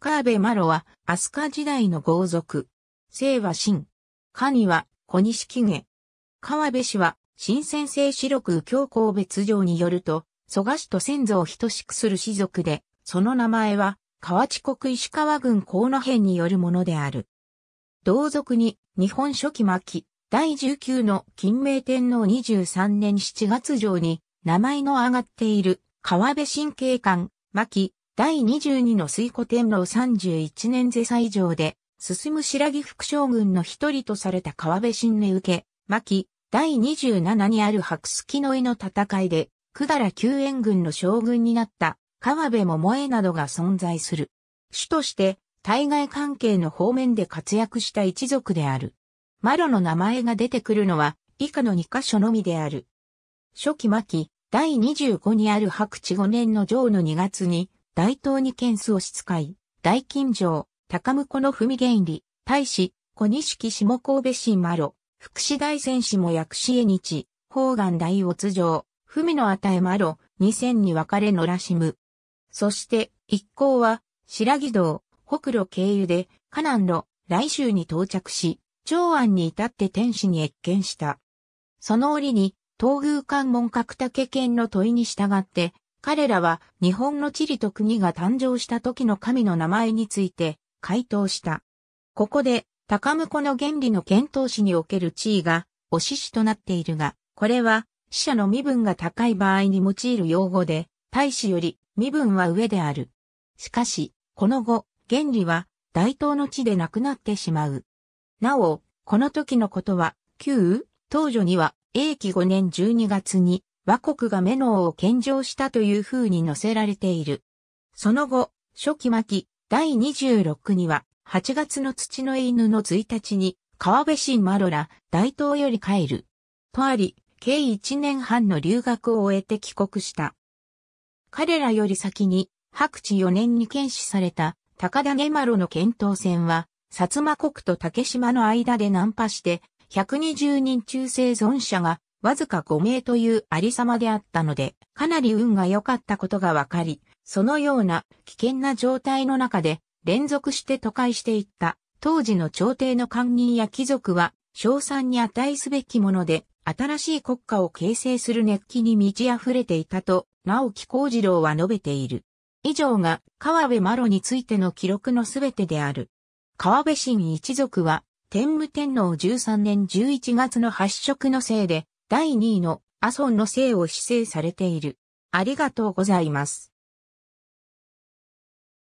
カーベマロは、飛鳥時代の豪族。姓は秦。神は、小西木下。河辺氏は、新先生四六右京別城によると、蘇我氏と先祖を等しくする氏族で、その名前は、河内国石川郡河野辺によるものである。同族に、日本初期末期、第19の金明天皇23年7月上に、名前の上がっている、河辺神経官、期、第22の水古天皇31年是祭上で、進む白木副将軍の一人とされた川辺新根受け、巻、第27にある白月の絵の戦いで、百済救援軍の将軍になった川辺桃江などが存在する。主として、対外関係の方面で活躍した一族である。マロの名前が出てくるのは、以下の2箇所のみである。初期巻、第25にある白地5年の上の2月に、大東二県巣を使い、大金城、高婿の文原理、大使、小錦下神戸市マロ、福祉大戦士も薬師絵日、方眼大乙津城、文の与えマロ、二千に分かれのらしむ。そして、一行は、白木道、北路経由で、河南路、来州に到着し、長安に至って天使に越見した。その折に、東宮関門角竹県の問いに従って、彼らは日本の地理と国が誕生した時の神の名前について回答した。ここで、高婿の原理の検討士における地位が、お獅子となっているが、これは、死者の身分が高い場合に用いる用語で、大使より身分は上である。しかし、この後、原理は、大東の地でなくなってしまう。なお、この時のことは、旧、東女には、永紀5年12月に、倭国がメノーを献上したという風に載せられている。その後、初期巻第26には、8月の土の犬の1日に、川辺新マロラ、大東より帰る。とあり、計1年半の留学を終えて帰国した。彼らより先に、白地4年に検視された、高田根マロの検討船は、薩摩国と竹島の間で難破して、120人中生存者がわずか5名というありさまであったので、かなり運が良かったことがわかり、そのような危険な状態の中で連続して都会していった当時の朝廷の官人や貴族は賞賛に値すべきもので新しい国家を形成する熱気に満ち溢れていたと直木幸次郎は述べている。以上が川辺麻呂についての記録のすべてである。川辺新一族は天武天皇13年11月の発色のせいで第2位のアソンの姓を指定されている。ありがとうございます。